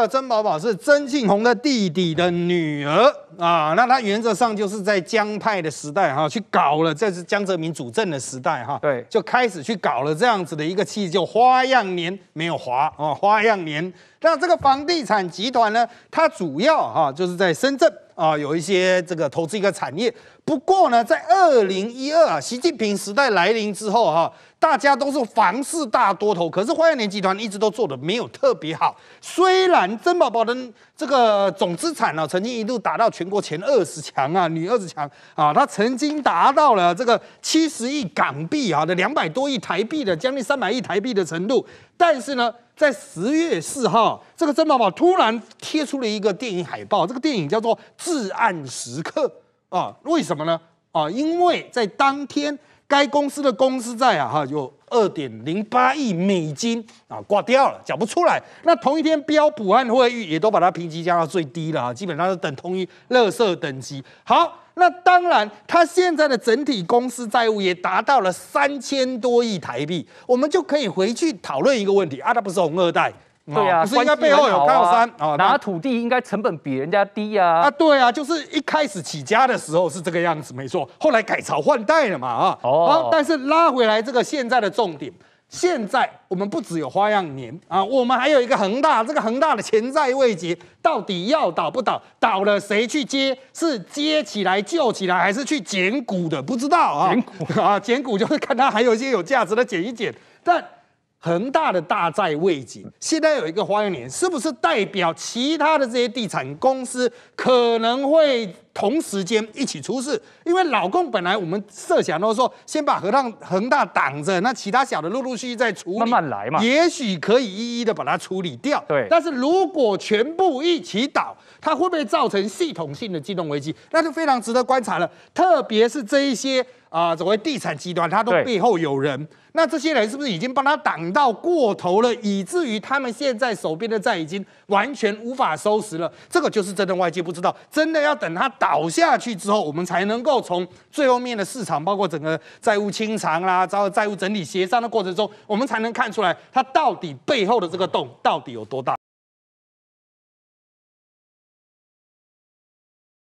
的曾宝宝是曾庆红的弟弟的女儿啊，那他原则上就是在江派的时代哈，去搞了，这是江泽民主政的时代哈，对，就开始去搞了这样子的一个气，就花样年没有华哦，花样年，那这个房地产集团呢，它主要哈就是在深圳。啊，有一些这个投资一个产业，不过呢，在二零一二啊，习近平时代来临之后哈，大家都是房市大多头，可是花样年集团一直都做的没有特别好。虽然珍宝宝的这个总资产呢，曾经一度达到全国前二十强啊，女二十强啊，它曾经达到了这个七十亿港币啊的两百多亿台币的将近三百亿台币的程度，但是呢。在十月四号，这个珍宝宝突然贴出了一个电影海报，这个电影叫做《至暗时刻》啊？为什么呢？啊，因为在当天该公司的公司债啊，哈，有二点零八亿美金啊，挂掉了，缴不出来。那同一天，标普和会议也都把它评级降到最低了啊，基本上是等同于垃圾等级。好。那当然，他现在的整体公司债务也达到了三千多亿台币，我们就可以回去讨论一个问题啊，它不是红二代，对啊，不是应该背后有靠山啊，拿土地应该成本比人家低啊？啊，对啊，就是一开始起家的时候是这个样子，没错，后来改朝换代了嘛啊，哦，但是拉回来这个现在的重点。现在我们不只有花样年啊，我们还有一个恒大。这个恒大的潜在未机到底要倒不倒？倒了谁去接？是接起来救起来，还是去捡股的？不知道啊。捡股啊，股就是看它还有一些有价值的捡一捡。但恒大的大债未结，现在有一个花样年，是不是代表其他的这些地产公司可能会？同时间一起出事，因为老共本来我们设想都是说，先把河上恒大挡着，那其他小的陆陆续续再处理，慢慢来嘛，也许可以一一的把它处理掉。对，但是如果全部一起倒，它会不会造成系统性的金融危机，那就非常值得观察了。特别是这一些。啊，所谓地产集团，他都背后有人，那这些人是不是已经帮他挡到过头了？以至于他们现在手边的债已经完全无法收拾了？这个就是真的，外界不知道，真的要等他倒下去之后，我们才能够从最后面的市场，包括整个债务清偿啦，然后债务整体协商的过程中，我们才能看出来他到底背后的这个洞到底有多大。